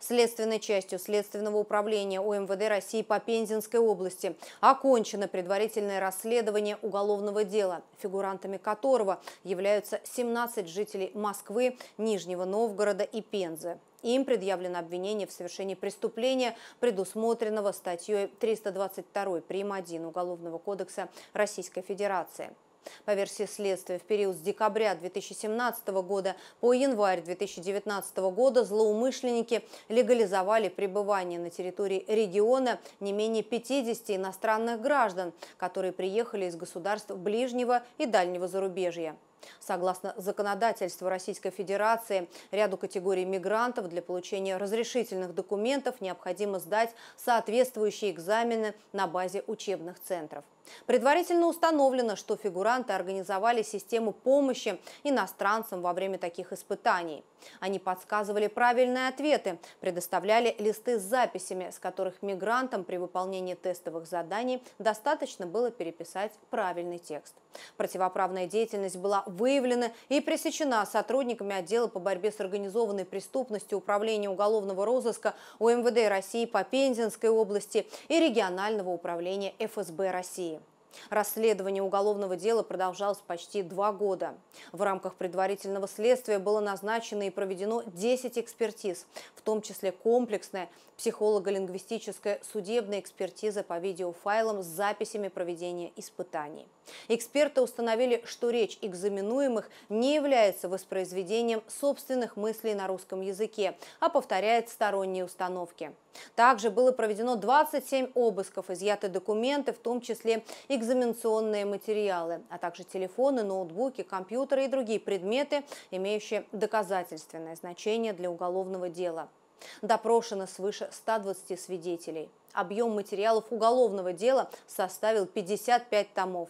следственной частью Следственного управления ОМВД России по Пензенской области. Окончено предварительное расследование уголовного дела, фигурантами которого являются 17 жителей Москвы, Нижнего Новгорода и Пензы. Им предъявлено обвинение в совершении преступления, предусмотренного статьей 322 прим. 1 Уголовного кодекса Российской Федерации. По версии следствия, в период с декабря 2017 года по январь 2019 года злоумышленники легализовали пребывание на территории региона не менее 50 иностранных граждан, которые приехали из государств ближнего и дальнего зарубежья. Согласно законодательству Российской Федерации, ряду категорий мигрантов для получения разрешительных документов необходимо сдать соответствующие экзамены на базе учебных центров. Предварительно установлено, что фигуранты организовали систему помощи иностранцам во время таких испытаний. Они подсказывали правильные ответы, предоставляли листы с записями, с которых мигрантам при выполнении тестовых заданий достаточно было переписать правильный текст. Противоправная деятельность была выявлена и пресечена сотрудниками отдела по борьбе с организованной преступностью Управления уголовного розыска УМВД России по Пензенской области и регионального управления ФСБ России. Расследование уголовного дела продолжалось почти два года. В рамках предварительного следствия было назначено и проведено 10 экспертиз, в том числе комплексная психолого-лингвистическая судебная экспертиза по видеофайлам с записями проведения испытаний. Эксперты установили, что речь экзаменуемых не является воспроизведением собственных мыслей на русском языке, а повторяет сторонние установки. Также было проведено 27 обысков, изъяты документы, в том числе экзаменуемые экзаменационные материалы, а также телефоны, ноутбуки, компьютеры и другие предметы, имеющие доказательственное значение для уголовного дела. Допрошено свыше 120 свидетелей. Объем материалов уголовного дела составил 55 томов.